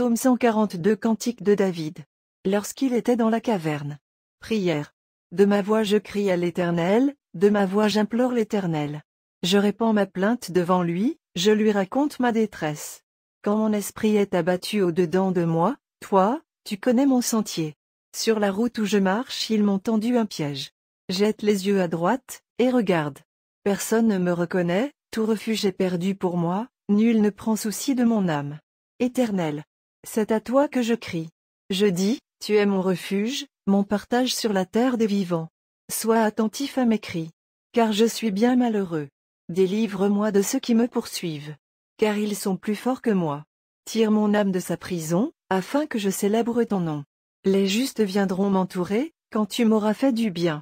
Psaume 142 Cantique de David. Lorsqu'il était dans la caverne. Prière. De ma voix je crie à l'Éternel, de ma voix j'implore l'Éternel. Je répands ma plainte devant lui, je lui raconte ma détresse. Quand mon esprit est abattu au-dedans de moi, toi, tu connais mon sentier. Sur la route où je marche, ils m'ont tendu un piège. Jette les yeux à droite, et regarde. Personne ne me reconnaît, tout refuge est perdu pour moi, nul ne prend souci de mon âme. Éternel, c'est à toi que je crie. Je dis, tu es mon refuge, mon partage sur la terre des vivants. Sois attentif à mes cris. Car je suis bien malheureux. Délivre-moi de ceux qui me poursuivent. Car ils sont plus forts que moi. Tire mon âme de sa prison, afin que je célèbre ton nom. Les justes viendront m'entourer, quand tu m'auras fait du bien.